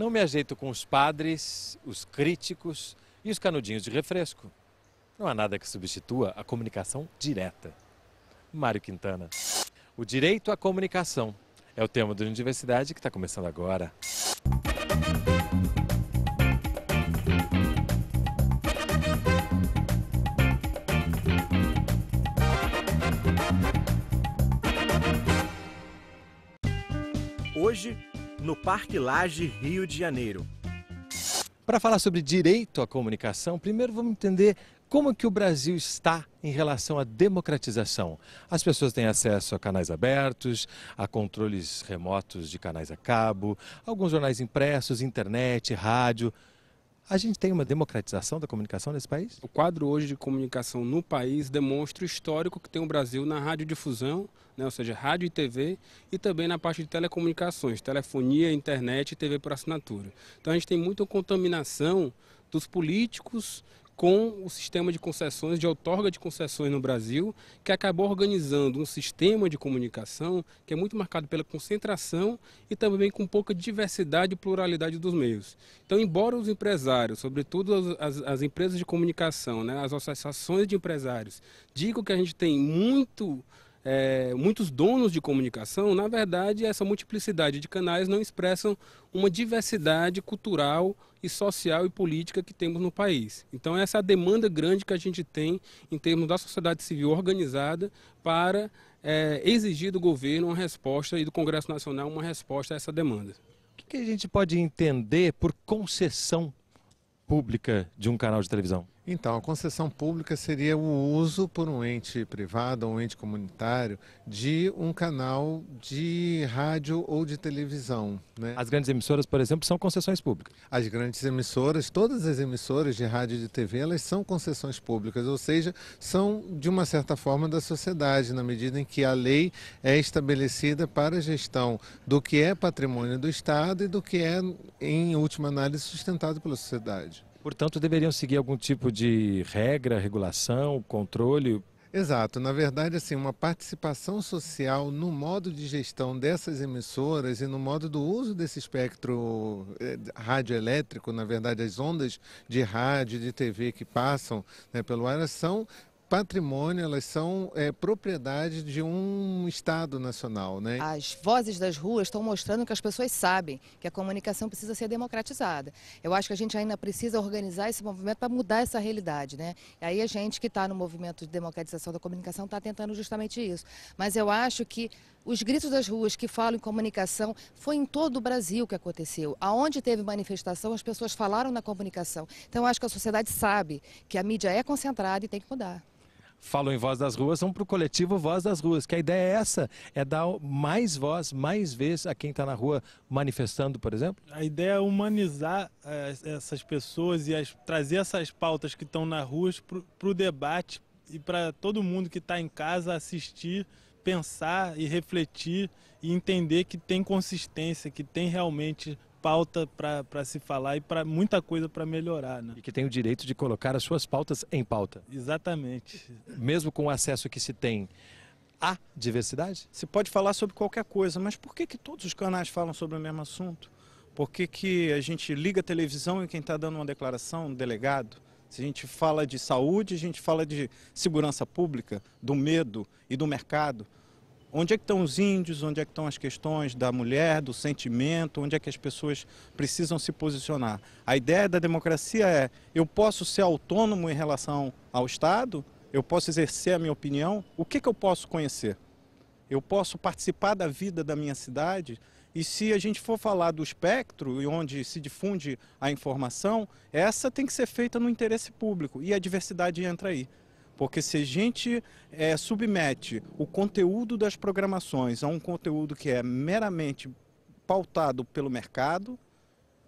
Não me ajeito com os padres, os críticos e os canudinhos de refresco. Não há nada que substitua a comunicação direta. Mário Quintana. O direito à comunicação é o tema da Universidade que está começando agora. Hoje, no Parque Laje, Rio de Janeiro. Para falar sobre direito à comunicação, primeiro vamos entender como que o Brasil está em relação à democratização. As pessoas têm acesso a canais abertos, a controles remotos de canais a cabo, alguns jornais impressos, internet, rádio. A gente tem uma democratização da comunicação nesse país? O quadro hoje de comunicação no país demonstra o histórico que tem o Brasil na radiodifusão, né, ou seja, rádio e TV, e também na parte de telecomunicações, telefonia, internet e TV por assinatura. Então a gente tem muita contaminação dos políticos com o sistema de concessões, de outorga de concessões no Brasil, que acabou organizando um sistema de comunicação que é muito marcado pela concentração e também com pouca diversidade e pluralidade dos meios. Então, embora os empresários, sobretudo as, as empresas de comunicação, né, as associações de empresários, digam que a gente tem muito. É, muitos donos de comunicação, na verdade, essa multiplicidade de canais não expressam uma diversidade cultural e social e política que temos no país. Então essa é a demanda grande que a gente tem em termos da sociedade civil organizada para é, exigir do governo uma resposta e do Congresso Nacional uma resposta a essa demanda. O que a gente pode entender por concessão pública de um canal de televisão? Então, a concessão pública seria o uso por um ente privado ou um ente comunitário de um canal de rádio ou de televisão. Né? As grandes emissoras, por exemplo, são concessões públicas? As grandes emissoras, todas as emissoras de rádio e de TV, elas são concessões públicas, ou seja, são de uma certa forma da sociedade, na medida em que a lei é estabelecida para a gestão do que é patrimônio do Estado e do que é, em última análise, sustentado pela sociedade. Portanto, deveriam seguir algum tipo de regra, regulação, controle? Exato. Na verdade, assim, uma participação social no modo de gestão dessas emissoras e no modo do uso desse espectro eh, radioelétrico, na verdade, as ondas de rádio, de TV que passam né, pelo ar, são patrimônio, elas são é, propriedade de um Estado nacional, né? As vozes das ruas estão mostrando que as pessoas sabem que a comunicação precisa ser democratizada. Eu acho que a gente ainda precisa organizar esse movimento para mudar essa realidade, né? E aí a gente que está no movimento de democratização da comunicação está tentando justamente isso. Mas eu acho que os gritos das ruas que falam em comunicação foi em todo o Brasil que aconteceu. Aonde teve manifestação, as pessoas falaram na comunicação. Então, acho que a sociedade sabe que a mídia é concentrada e tem que mudar falam em Voz das Ruas vão para o coletivo Voz das Ruas, que a ideia é essa, é dar mais voz, mais vez a quem está na rua manifestando, por exemplo? A ideia é humanizar é, essas pessoas e as, trazer essas pautas que estão na rua para o debate e para todo mundo que está em casa assistir, pensar e refletir e entender que tem consistência, que tem realmente pauta para se falar e para muita coisa para melhorar. Né? E que tem o direito de colocar as suas pautas em pauta. Exatamente. Mesmo com o acesso que se tem à diversidade? Se pode falar sobre qualquer coisa, mas por que, que todos os canais falam sobre o mesmo assunto? Por que, que a gente liga a televisão e quem está dando uma declaração, um delegado? Se a gente fala de saúde, a gente fala de segurança pública, do medo e do mercado. Onde é que estão os índios? Onde é que estão as questões da mulher, do sentimento? Onde é que as pessoas precisam se posicionar? A ideia da democracia é: eu posso ser autônomo em relação ao Estado? Eu posso exercer a minha opinião? O que, é que eu posso conhecer? Eu posso participar da vida da minha cidade? E se a gente for falar do espectro e onde se difunde a informação, essa tem que ser feita no interesse público. E a diversidade entra aí. Porque se a gente é, submete o conteúdo das programações a um conteúdo que é meramente pautado pelo mercado,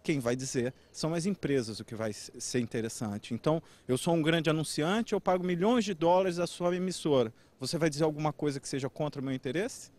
quem vai dizer são as empresas o que vai ser interessante. Então, eu sou um grande anunciante, eu pago milhões de dólares à sua emissora. Você vai dizer alguma coisa que seja contra o meu interesse?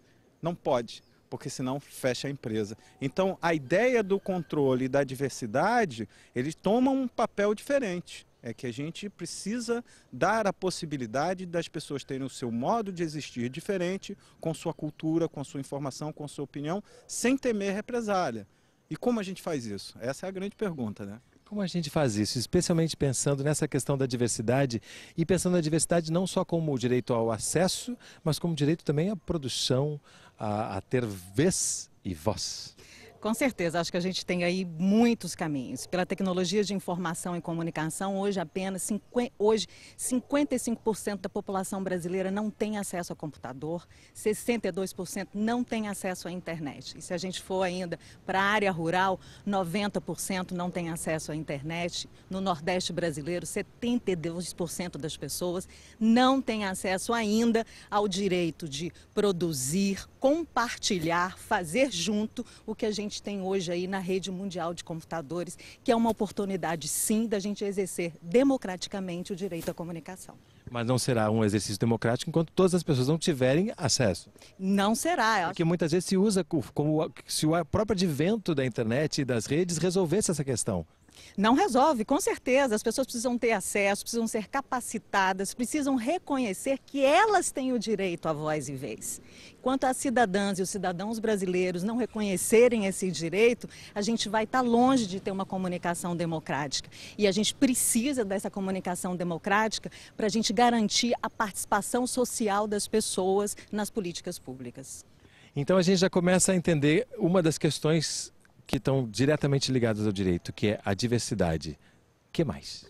Não pode, porque senão fecha a empresa. Então, a ideia do controle e da diversidade, ele toma um papel diferente é que a gente precisa dar a possibilidade das pessoas terem o seu modo de existir diferente, com sua cultura, com sua informação, com sua opinião, sem temer represália. E como a gente faz isso? Essa é a grande pergunta, né? Como a gente faz isso, especialmente pensando nessa questão da diversidade e pensando na diversidade não só como direito ao acesso, mas como direito também à produção, a, a ter vez e voz. Com certeza, acho que a gente tem aí muitos caminhos. Pela tecnologia de informação e comunicação, hoje apenas 50, hoje 55% da população brasileira não tem acesso a computador, 62% não tem acesso à internet. E se a gente for ainda para a área rural, 90% não tem acesso à internet. No Nordeste brasileiro, 72% das pessoas não tem acesso ainda ao direito de produzir, compartilhar, fazer junto o que a gente gente tem hoje aí na rede mundial de computadores, que é uma oportunidade sim da gente exercer democraticamente o direito à comunicação. Mas não será um exercício democrático enquanto todas as pessoas não tiverem acesso. Não será. Acho... Porque muitas vezes se usa como se o próprio advento da internet e das redes resolvesse essa questão. Não resolve, com certeza. As pessoas precisam ter acesso, precisam ser capacitadas, precisam reconhecer que elas têm o direito à voz e vez. Enquanto as cidadãs e os cidadãos brasileiros não reconhecerem esse direito, a gente vai estar tá longe de ter uma comunicação democrática. E a gente precisa dessa comunicação democrática para a gente garantir a participação social das pessoas nas políticas públicas. Então a gente já começa a entender uma das questões que estão diretamente ligadas ao direito, que é a diversidade. que mais?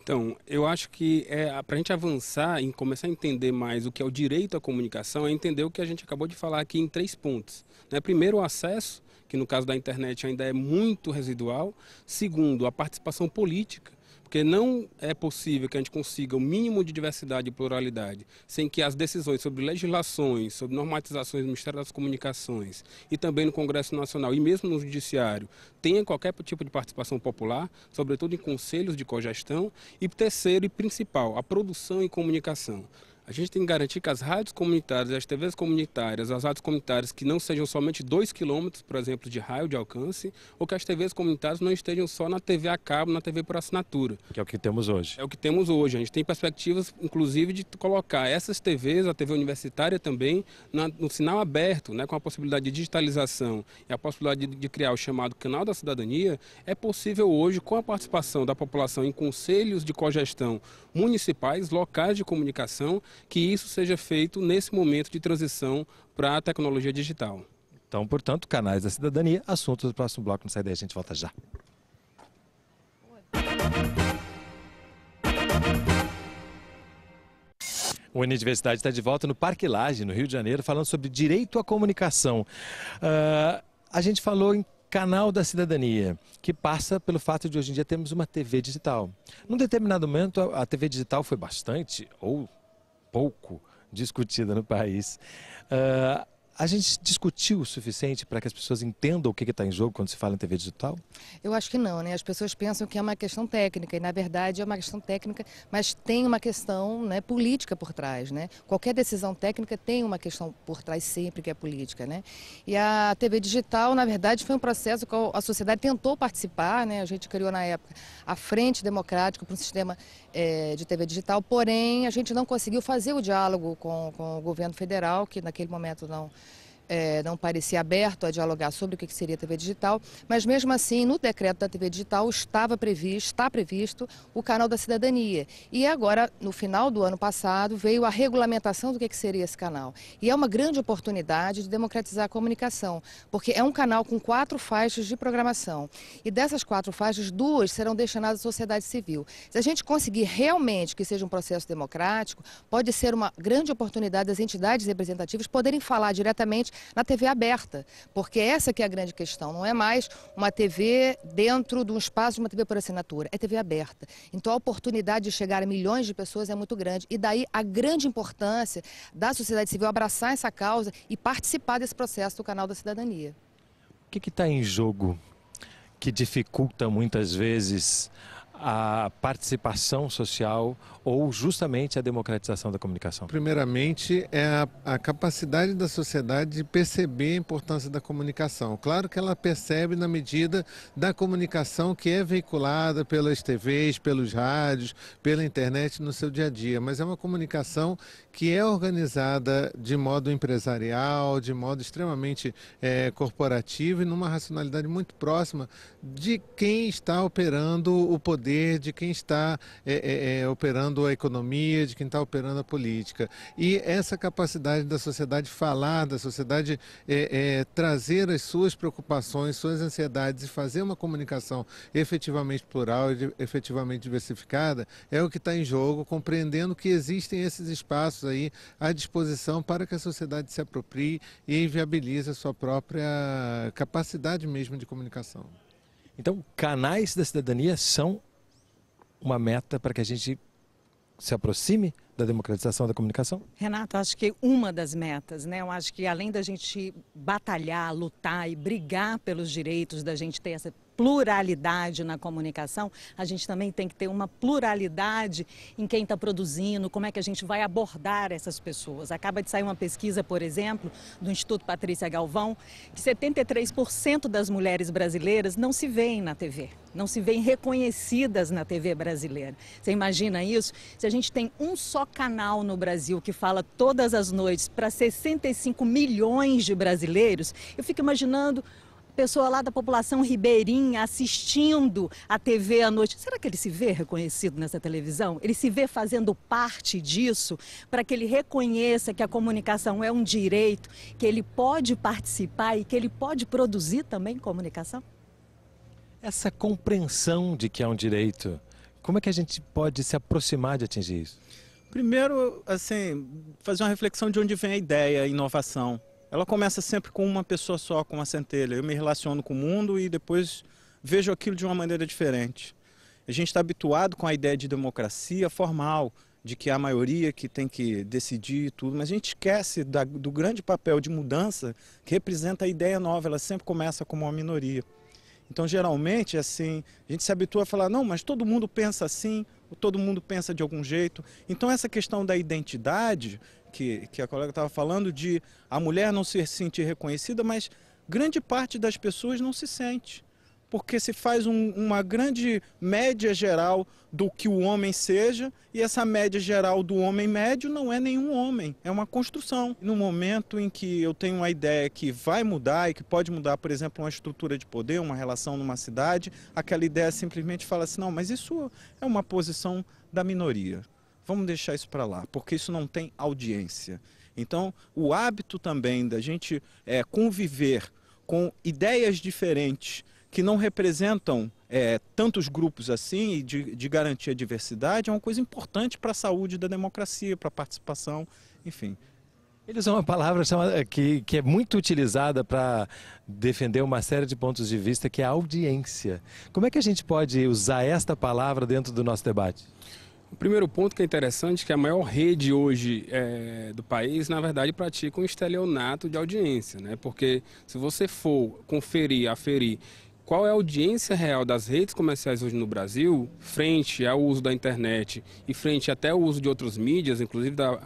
Então, eu acho que é, para a gente avançar e começar a entender mais o que é o direito à comunicação, é entender o que a gente acabou de falar aqui em três pontos. Né? Primeiro, o acesso, que no caso da internet ainda é muito residual. Segundo, a participação política, porque não é possível que a gente consiga o mínimo de diversidade e pluralidade sem que as decisões sobre legislações, sobre normatizações no Ministério das Comunicações e também no Congresso Nacional e mesmo no Judiciário tenham qualquer tipo de participação popular, sobretudo em conselhos de cogestão. E terceiro e principal, a produção e comunicação. A gente tem que garantir que as rádios comunitárias, as TVs comunitárias, as rádios comunitárias que não sejam somente 2 quilômetros, por exemplo, de raio de alcance, ou que as TVs comunitárias não estejam só na TV a cabo, na TV por assinatura. Que é o que temos hoje. É o que temos hoje. A gente tem perspectivas, inclusive, de colocar essas TVs, a TV universitária também, na, no sinal aberto, né, com a possibilidade de digitalização e a possibilidade de, de criar o chamado canal da cidadania, é possível hoje, com a participação da população em conselhos de cogestão municipais, locais de comunicação, que isso seja feito nesse momento de transição para a tecnologia digital. Então, portanto, canais da cidadania, assunto do próximo bloco. Não sai daí, a gente volta já. O Universidade está de volta no Parque Lage no Rio de Janeiro, falando sobre direito à comunicação. Uh, a gente falou em canal da cidadania, que passa pelo fato de hoje em dia termos uma TV digital. Num determinado momento, a TV digital foi bastante, ou pouco discutida no país. Uh, a gente discutiu o suficiente para que as pessoas entendam o que está em jogo quando se fala em TV digital? Eu acho que não, né? As pessoas pensam que é uma questão técnica e na verdade é uma questão técnica, mas tem uma questão né, política por trás, né? Qualquer decisão técnica tem uma questão por trás sempre que é política, né? E a TV digital, na verdade, foi um processo que a sociedade tentou participar, né? A gente criou na época a Frente Democrática para um sistema é, de TV digital, porém a gente não conseguiu fazer o diálogo com, com o governo federal, que naquele momento não é, não parecia aberto a dialogar sobre o que seria a TV digital, mas mesmo assim, no decreto da TV digital estava previsto, está previsto o canal da cidadania. E agora, no final do ano passado, veio a regulamentação do que seria esse canal. E é uma grande oportunidade de democratizar a comunicação, porque é um canal com quatro faixas de programação. E dessas quatro faixas, duas serão destinadas à sociedade civil. Se a gente conseguir realmente que seja um processo democrático, pode ser uma grande oportunidade das entidades representativas poderem falar diretamente na TV aberta, porque essa que é a grande questão, não é mais uma TV dentro de um espaço de uma TV por assinatura, é TV aberta. Então a oportunidade de chegar a milhões de pessoas é muito grande e daí a grande importância da sociedade civil abraçar essa causa e participar desse processo do Canal da Cidadania. O que está em jogo que dificulta muitas vezes a participação social ou justamente a democratização da comunicação? Primeiramente, é a, a, capacidade da sociedade de perceber a importância da comunicação. Claro que ela percebe na medida da comunicação que é veiculada pelas TVs, pelos rádios, pela internet no seu dia a dia, mas é uma comunicação que é organizada de modo empresarial, de modo extremamente é, corporativo e numa racionalidade muito próxima de quem está operando o poder poder de quem está é, é, é, operando a economia, de quem está operando a política. E essa capacidade da sociedade falar, da sociedade é, é, trazer as suas preocupações, suas ansiedades e fazer uma comunicação efetivamente plural e efetivamente diversificada é o que está em jogo, compreendendo que existem esses espaços aí à disposição para que a sociedade se aproprie e viabilize a sua própria capacidade mesmo de comunicação. Então, canais da cidadania são uma meta para que a gente se aproxime da democratização da comunicação? Renato, acho que uma das metas, né? Eu acho que além da gente batalhar, lutar e brigar pelos direitos, da gente ter essa pluralidade na comunicação, a gente também tem que ter uma pluralidade em quem está produzindo, como é que a gente vai abordar essas pessoas. Acaba de sair uma pesquisa, por exemplo, do Instituto Patrícia Galvão, que 73% das mulheres brasileiras não se veem na TV, não se veem reconhecidas na TV brasileira. Você imagina isso? Se a gente tem um só canal no Brasil que fala todas as noites para 65 milhões de brasileiros, eu fico imaginando pessoa lá da população ribeirinha assistindo a TV à noite, será que ele se vê reconhecido nessa televisão? Ele se vê fazendo parte disso para que ele reconheça que a comunicação é um direito, que ele pode participar e que ele pode produzir também comunicação? Essa compreensão de que é um direito, como é que a gente pode se aproximar de atingir isso? Primeiro, assim, fazer uma reflexão de onde vem a ideia, a inovação. Ela começa sempre com uma pessoa só, com uma centelha. Eu me relaciono com o mundo e depois vejo aquilo de uma maneira diferente. A gente está habituado com a ideia de democracia formal, de que a maioria que tem que decidir tudo, mas a gente esquece da, do grande papel de mudança que representa a ideia nova, ela sempre começa como uma minoria. Então, geralmente, é assim, a gente se habitua a falar, não, mas todo mundo pensa assim, todo mundo pensa de algum jeito. Então, essa questão da identidade que, que a colega estava falando de a mulher não se sentir reconhecida, mas grande parte das pessoas não se sente. Porque se faz um, uma grande média geral do que o homem seja, e essa média geral do homem médio não é nenhum homem, é uma construção. No momento em que eu tenho uma ideia que vai mudar e que pode mudar, por exemplo, uma estrutura de poder, uma relação numa cidade, aquela ideia simplesmente fala assim: não, mas isso é uma posição da minoria. Vamos deixar isso para lá, porque isso não tem audiência. Então, o hábito também da gente é, conviver com ideias diferentes que não representam é, tantos grupos assim e de, de garantir a diversidade é uma coisa importante para a saúde da democracia, para a participação, enfim. Eles usam uma palavra chamada, é, que, que é muito utilizada para defender uma série de pontos de vista, que é audiência. Como é que a gente pode usar esta palavra dentro do nosso debate? O primeiro ponto que é interessante é que a maior rede hoje é, do país, na verdade, pratica um estelionato de audiência, né? Porque se você for conferir, aferir qual é a audiência real das redes comerciais hoje no Brasil, frente ao uso da internet e frente até ao uso de outras mídias, inclusive da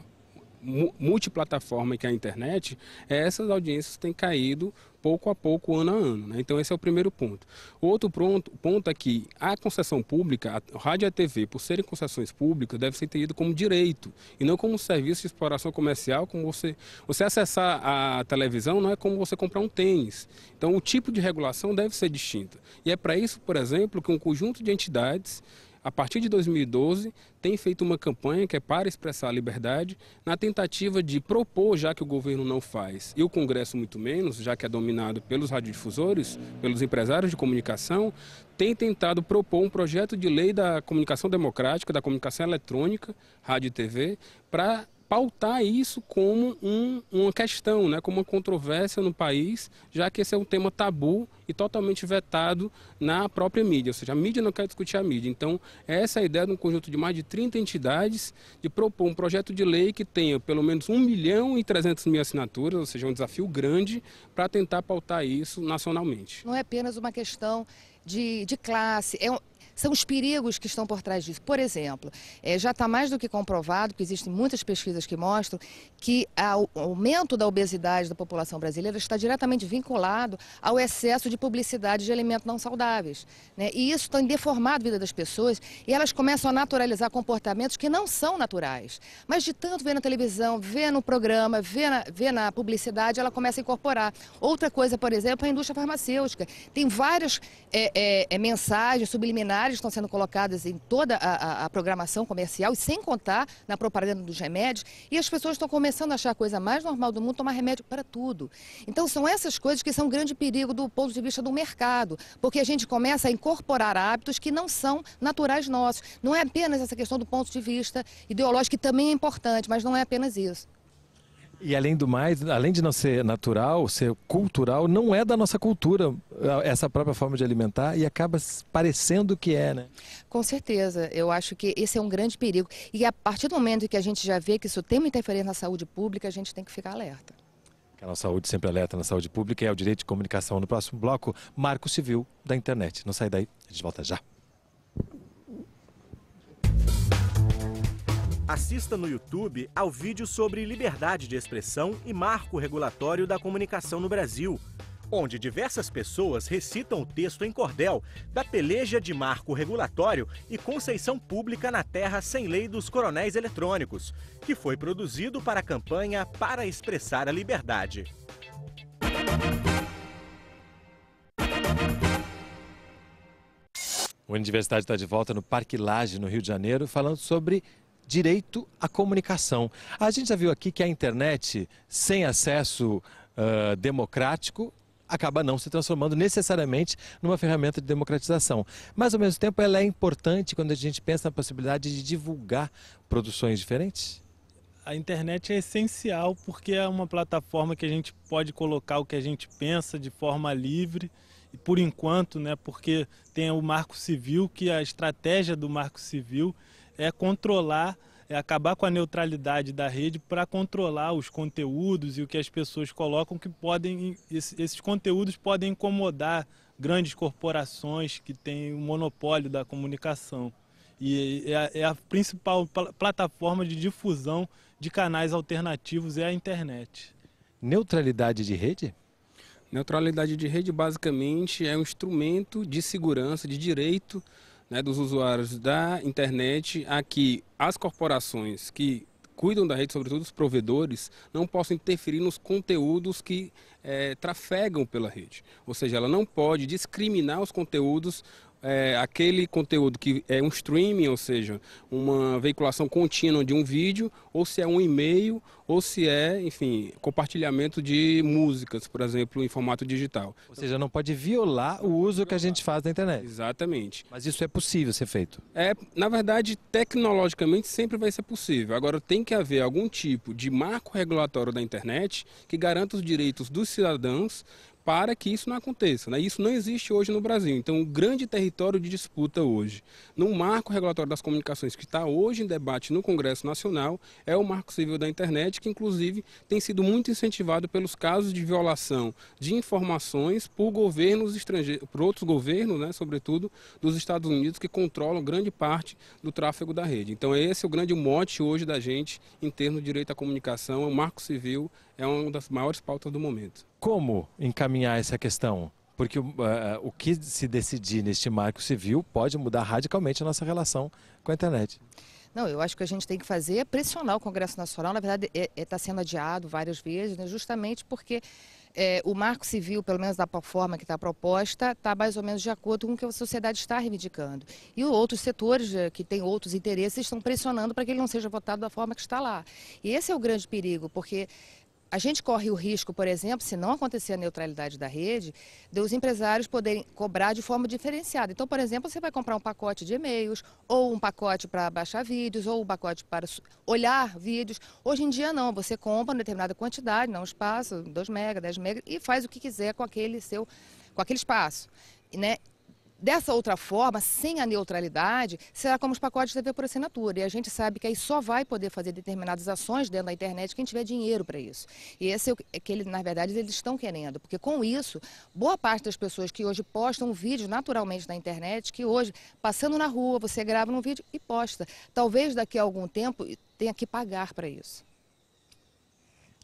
multiplataforma que é a internet, essas audiências têm caído pouco a pouco, ano a ano. Né? Então, esse é o primeiro ponto. O outro ponto, ponto é que a concessão pública, a rádio e a TV, por serem concessões públicas, deve ser entendido como direito e não como serviço de exploração comercial, como você, você acessar a televisão não é como você comprar um tênis. Então, o tipo de regulação deve ser distinta. E é para isso, por exemplo, que um conjunto de entidades a partir de 2012, tem feito uma campanha que é para expressar a liberdade, na tentativa de propor, já que o governo não faz, e o Congresso muito menos, já que é dominado pelos radiodifusores, pelos empresários de comunicação, tem tentado propor um projeto de lei da comunicação democrática, da comunicação eletrônica, rádio e TV, para pautar isso como um, uma questão, né, como uma controvérsia no país, já que esse é um tema tabu e totalmente vetado na própria mídia, ou seja, a mídia não quer discutir a mídia. Então, essa é a ideia de um conjunto de mais de 30 entidades de propor um projeto de lei que tenha pelo menos 1 milhão e 300 mil assinaturas, ou seja, um desafio grande para tentar pautar isso nacionalmente. Não é apenas uma questão de, de classe, é, são os perigos que estão por trás disso. Por exemplo, é, já está mais do que comprovado, que existem muitas pesquisas que mostram que o aumento da obesidade da população brasileira está diretamente vinculado ao excesso de publicidade de alimentos não saudáveis. Né? E isso tem deformado a vida das pessoas e elas começam a naturalizar comportamentos que não são naturais. Mas de tanto ver na televisão, ver no programa, ver na, ver na publicidade, ela começa a incorporar. Outra coisa, por exemplo, é a indústria farmacêutica. Tem várias é, é, é mensagens subliminares rádios estão sendo colocadas em toda a, a, a programação comercial, e sem contar na propaganda dos remédios, e as pessoas estão começando a achar a coisa mais normal do mundo tomar remédio para tudo. Então são essas coisas que são um grande perigo do ponto de vista do mercado, porque a gente começa a incorporar hábitos que não são naturais nossos. Não é apenas essa questão do ponto de vista ideológico, que também é importante, mas não é apenas isso. E além do mais, além de não ser natural, ser cultural, não é da nossa cultura essa própria forma de alimentar e acaba parecendo que é, né? Com certeza. Eu acho que esse é um grande perigo. E a partir do momento que a gente já vê que isso tem uma interferência na saúde pública, a gente tem que ficar alerta. Canal Saúde sempre alerta na saúde pública e é o direito de comunicação. No próximo bloco, Marco Civil da internet. Não sai daí, a gente volta já. Assista no YouTube ao vídeo sobre liberdade de expressão e marco regulatório da comunicação no Brasil, onde diversas pessoas recitam o texto em cordel da peleja de marco regulatório e conceição pública na terra sem lei dos coronéis eletrônicos, que foi produzido para a campanha Para Expressar a Liberdade. O Universidade está de volta no Parque Lage, no Rio de Janeiro, falando sobre direito à comunicação. A gente já viu aqui que a internet, sem acesso uh, democrático, acaba não se transformando necessariamente numa ferramenta de democratização. Mas, ao mesmo tempo, ela é importante quando a gente pensa na possibilidade de divulgar produções diferentes? A internet é essencial porque é uma plataforma que a gente pode colocar o que a gente pensa de forma livre e por enquanto, né, porque tem o Marco Civil, que é a estratégia do Marco Civil é controlar, é acabar com a neutralidade da rede para controlar os conteúdos e o que as pessoas colocam, que podem, esses conteúdos podem incomodar grandes corporações que têm o monopólio da comunicação. E é a, é, é a principal pl plataforma de difusão de canais alternativos é a internet. Neutralidade de rede? Neutralidade de rede basicamente é um instrumento de segurança, de direito né, dos usuários da internet a que as corporações que cuidam da rede, sobretudo os provedores, não possam interferir nos conteúdos que é, trafegam pela rede. Ou seja, ela não pode discriminar os conteúdos é, aquele conteúdo que é um streaming, ou seja, uma veiculação contínua de um vídeo, ou se é um e-mail, ou se é, enfim, compartilhamento de músicas, por exemplo, em formato digital. Ou seja, não pode violar o uso que a gente faz da internet. Exatamente. Mas isso é possível ser feito? É, na verdade, tecnologicamente sempre vai ser possível. Agora, tem que haver algum tipo de marco regulatório da internet que garanta os direitos dos cidadãos para que isso não aconteça. Né? Isso não existe hoje no Brasil. Então, o grande território de disputa hoje, no marco regulatório das comunicações que está hoje em debate no Congresso Nacional, é o marco civil da internet, que inclusive tem sido muito incentivado pelos casos de violação de informações por governos estrangeiros, por outros governos, né, sobretudo dos Estados Unidos, que controlam grande parte do tráfego da rede. Então, esse é o grande mote hoje da gente em termos de direito à comunicação. O marco civil é uma das maiores pautas do momento como encaminhar essa questão? Porque uh, o que se decidir neste marco civil pode mudar radicalmente a nossa relação com a internet. Não, eu acho que a gente tem que fazer é pressionar o Congresso Nacional. Na verdade, está é, é, tá sendo adiado várias vezes, né, justamente porque é, o marco civil, pelo menos da forma que está proposta, está mais ou menos de acordo com o que a sociedade está reivindicando. E outros setores eh, que têm outros interesses estão pressionando para que ele não seja votado da forma que está lá. E esse é o grande perigo, porque a gente corre o risco, por exemplo, se não acontecer a neutralidade da rede, de os empresários poderem cobrar de forma diferenciada. Então, por exemplo, você vai comprar um pacote de e-mails, ou um pacote para baixar vídeos, ou um pacote para olhar vídeos. Hoje em dia, não. Você compra uma determinada quantidade, não um espaço, 2 mega, 10 mega, e faz o que quiser com aquele seu, com aquele espaço. Né? Dessa outra forma, sem a neutralidade, será como os pacotes de TV por assinatura. E a gente sabe que aí só vai poder fazer determinadas ações dentro da internet quem tiver dinheiro para isso. E esse é, é que, ele, na verdade, eles estão querendo. Porque com isso, boa parte das pessoas que hoje postam vídeos naturalmente na internet, que hoje, passando na rua, você grava um vídeo e posta. Talvez daqui a algum tempo tenha que pagar para isso.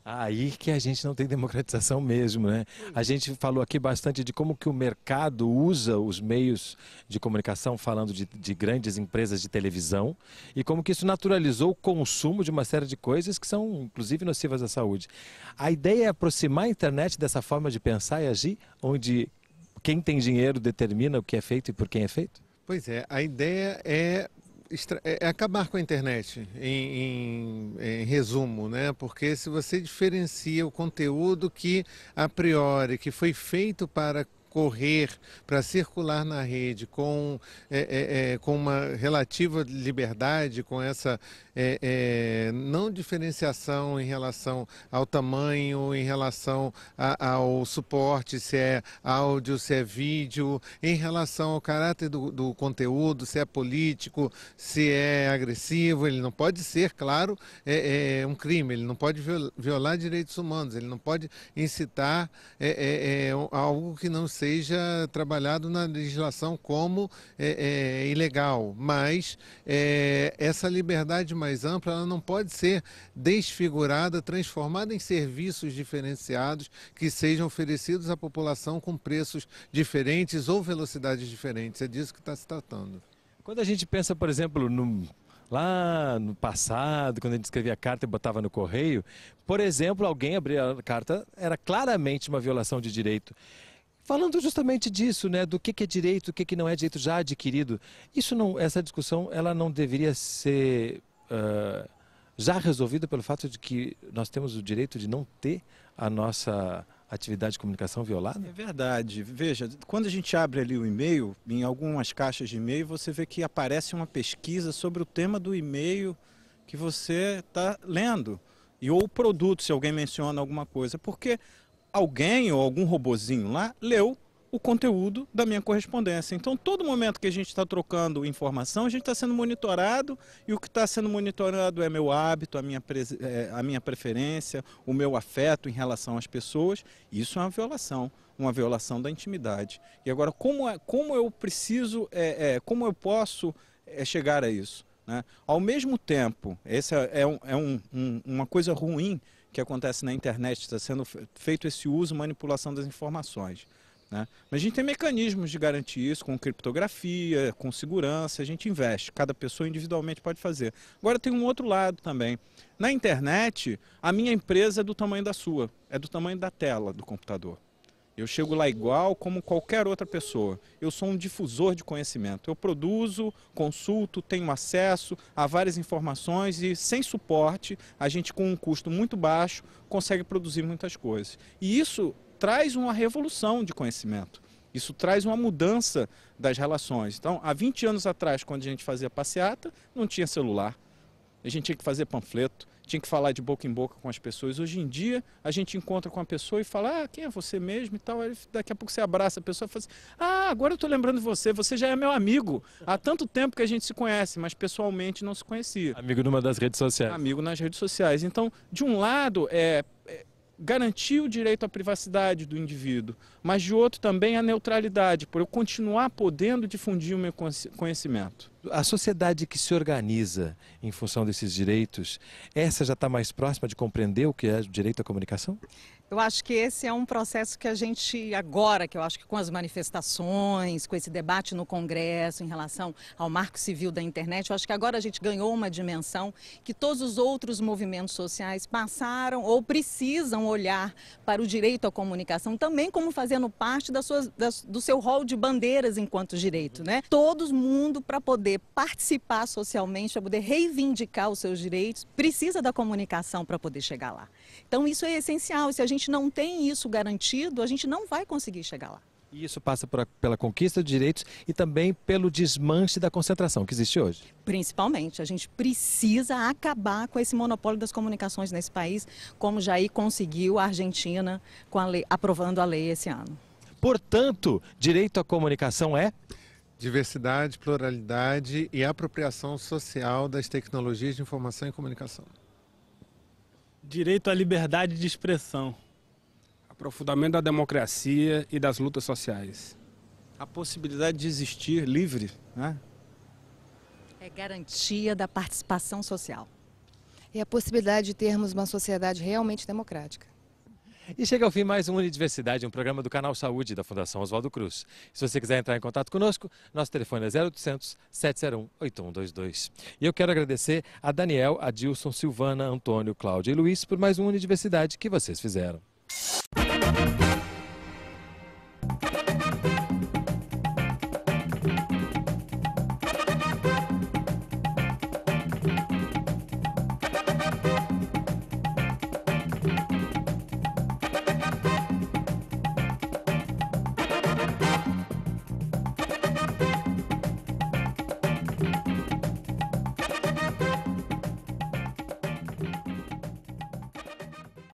Aí que a gente não tem democratização mesmo, né? A gente falou aqui bastante de como que o mercado usa os meios de comunicação, falando de, de grandes empresas de televisão, e como que isso naturalizou o consumo de uma série de coisas que são, inclusive, nocivas à saúde. A ideia é aproximar a internet dessa forma de pensar e agir, onde quem tem dinheiro determina o que é feito e por quem é feito? Pois é, a ideia é é, é acabar com a internet, em, em, em, resumo, né? Porque se você diferencia o conteúdo que a priori que foi feito para correr, para circular na rede com, é, é, é com uma relativa liberdade, com essa é, é, não diferenciação em relação ao tamanho, em relação a, ao suporte, se é áudio, se é vídeo, em relação ao caráter do, do conteúdo, se é político, se é agressivo. Ele não pode ser, claro, é, é um crime, ele não pode violar direitos humanos, ele não pode incitar é, é, algo que não seja trabalhado na legislação como ilegal. Mas essa liberdade mais mais ampla, ela não pode ser desfigurada, transformada em serviços diferenciados que sejam oferecidos à população com preços diferentes ou velocidades diferentes. É disso que está se tratando. Quando a gente pensa, por exemplo, no, lá no passado, quando a gente escrevia a carta e botava no correio, por exemplo, alguém abria a carta, era claramente uma violação de direito. Falando justamente disso, né, do que, que é direito, o que, que não é direito já adquirido, isso não, essa discussão ela não deveria ser eh, já resolvida pelo fato de que nós temos o direito de não ter a nossa atividade de comunicação violada? É verdade. Veja, quando a gente abre ali o e-mail, em algumas caixas de e-mail, você vê que aparece uma pesquisa sobre o tema do e-mail que você está lendo. E ou o produto, se alguém menciona alguma coisa. Porque alguém ou algum robozinho lá leu o conteúdo da minha correspondência. Então, todo momento que a gente está trocando informação, a gente está sendo monitorado e o que está sendo monitorado é meu hábito, a minha, é, a minha preferência, o meu afeto em relação às pessoas. Isso é uma violação uma violação da intimidade. E agora, como, é, como eu preciso, é, é, como eu posso é, chegar a isso? Né? Ao mesmo tempo, essa é, é, um, é um, um, uma coisa ruim que acontece na internet, está sendo feito esse uso, manipulação das informações. Né? Mas a gente tem mecanismos de garantir isso com criptografia, com segurança, a gente investe, cada pessoa individualmente pode fazer. Agora tem um outro lado também. Na internet, a minha empresa é do tamanho da sua, é do tamanho da tela do computador. Eu chego lá igual como qualquer outra pessoa. Eu sou um difusor de conhecimento. Eu produzo, consulto, tenho acesso a várias informações e, sem suporte, a gente, com um custo muito baixo, consegue produzir muitas coisas. E isso traz uma revolução de conhecimento. Isso traz uma mudança das relações. Então, há 20 anos atrás, quando a gente fazia passeata, não tinha celular. A gente tinha que fazer panfleto, tinha que falar de boca em boca com as pessoas. Hoje em dia, a gente encontra com a pessoa e fala, ah, quem é você mesmo e tal. Aí, daqui a pouco você abraça a pessoa e fala assim, ah, agora eu estou lembrando de você, você já é meu amigo. Há tanto tempo que a gente se conhece, mas pessoalmente não se conhecia. Amigo numa das redes sociais. Amigo nas redes sociais. Então, de um lado, é, é garantir o direito à privacidade do indivíduo, mas de outro também a neutralidade, por eu continuar podendo difundir o meu conhecimento. A sociedade que se organiza em função desses direitos, essa já está mais próxima de compreender o que é o direito à comunicação? Eu acho que esse é um processo que a gente, agora, que eu acho que com as manifestações, com esse debate no Congresso em relação ao marco civil da internet, eu acho que agora a gente ganhou uma dimensão que todos os outros movimentos sociais passaram ou precisam olhar para o direito à comunicação também como fazendo parte da sua, da, do seu rol de bandeiras enquanto direito, né? Todo mundo, para poder participar socialmente, para poder reivindicar os seus direitos, precisa da comunicação para poder chegar lá. Então, isso é essencial. Se a gente gente não tem isso garantido, a gente não vai conseguir chegar lá. E isso passa pela conquista de direitos e também pelo desmanche da concentração que existe hoje. Principalmente, a gente precisa acabar com esse monopólio das comunicações nesse país, como Jair conseguiu a Argentina com a lei, aprovando a lei esse ano. Portanto, direito à comunicação é diversidade, pluralidade e apropriação social das tecnologias de informação e comunicação. Direito à liberdade de expressão. Aprofundamento da democracia e das lutas sociais. A possibilidade de existir livre, né? É garantia da participação social. E é a possibilidade de termos uma sociedade realmente democrática. E chega ao fim mais um Universidade, um programa do canal Saúde da Fundação Oswaldo Cruz. Se você quiser entrar em contato conosco, nosso telefone é 0800 701 8122. E eu quero agradecer a Daniel, a Dilson Silvana, Antônio, Cláudia e Luiz por mais um Universidade que vocês fizeram. Bye.